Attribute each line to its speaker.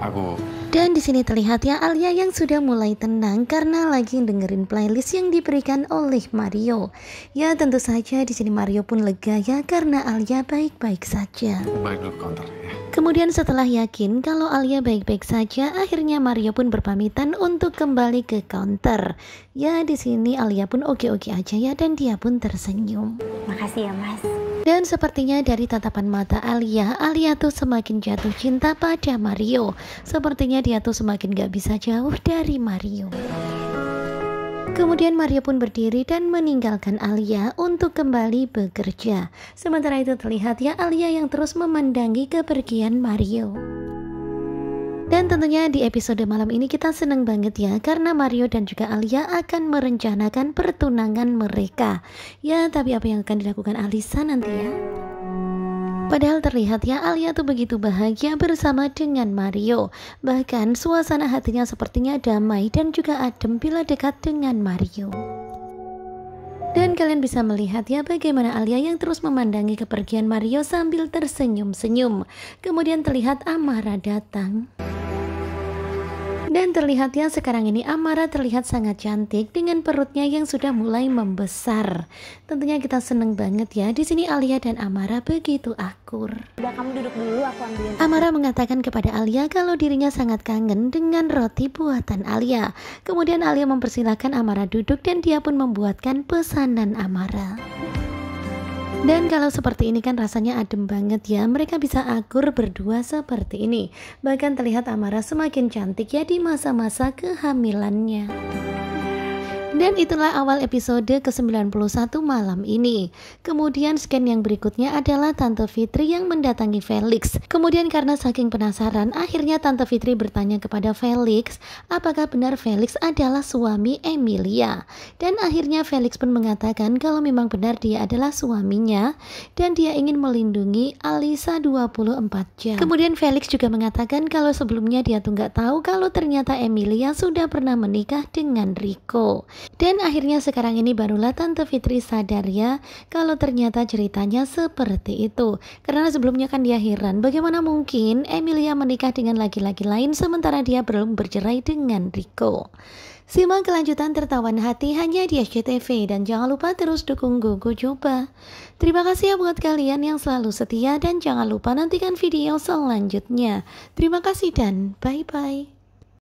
Speaker 1: aku dan di sini terlihat ya Alia yang sudah mulai tenang karena lagi dengerin playlist yang diberikan oleh Mario. Ya tentu saja di sini Mario pun lega ya karena Alia baik-baik saja. Baik dulu counter ya. Kemudian setelah yakin kalau Alia baik-baik saja, akhirnya Mario pun berpamitan untuk kembali ke counter. Ya di sini Alia pun oke-oke aja ya dan dia pun tersenyum. Makasih ya Mas. Dan sepertinya dari tatapan mata Alia, Alia tuh semakin jatuh cinta pada Mario. Sepertinya dia tuh semakin gak bisa jauh dari Mario. Kemudian Mario pun berdiri dan meninggalkan Alia untuk kembali bekerja. Sementara itu terlihat ya Alia yang terus memandangi kepergian Mario. Dan tentunya di episode malam ini kita senang banget ya karena Mario dan juga Alia akan merencanakan pertunangan mereka. Ya, tapi apa yang akan dilakukan Alisa nanti ya? Padahal terlihat ya Alia tuh begitu bahagia bersama dengan Mario. Bahkan suasana hatinya sepertinya damai dan juga adem bila dekat dengan Mario. Dan kalian bisa melihat ya bagaimana Alia yang terus memandangi kepergian Mario sambil tersenyum-senyum. Kemudian terlihat Amara datang. Dan terlihat terlihatnya sekarang ini Amara terlihat sangat cantik dengan perutnya yang sudah mulai membesar. Tentunya kita seneng banget ya. Di sini Alia dan Amara begitu akur. Udah kamu duduk dulu aku ambil. Amara mengatakan kepada Alia kalau dirinya sangat kangen dengan roti buatan Alia. Kemudian Alia mempersilahkan Amara duduk dan dia pun membuatkan pesanan Amara. Dan kalau seperti ini kan rasanya adem banget ya Mereka bisa akur berdua seperti ini Bahkan terlihat Amara semakin cantik ya di masa-masa kehamilannya dan itulah awal episode ke-91 malam ini. Kemudian scan yang berikutnya adalah Tante Fitri yang mendatangi Felix. Kemudian karena saking penasaran, akhirnya Tante Fitri bertanya kepada Felix, apakah benar Felix adalah suami Emilia? Dan akhirnya Felix pun mengatakan kalau memang benar dia adalah suaminya dan dia ingin melindungi Alisa 24 jam. Kemudian Felix juga mengatakan kalau sebelumnya dia tuh nggak tahu kalau ternyata Emilia sudah pernah menikah dengan Rico. Dan akhirnya sekarang ini barulah Tante Fitri sadar ya kalau ternyata ceritanya seperti itu. Karena sebelumnya kan dia heran bagaimana mungkin Emilia menikah dengan laki-laki lain sementara dia belum bercerai dengan Rico. Simak kelanjutan tertawan hati hanya di SCTV dan jangan lupa terus dukung Gogo Coba. Terima kasih ya buat kalian yang selalu setia dan jangan lupa nantikan video selanjutnya. Terima kasih dan bye-bye.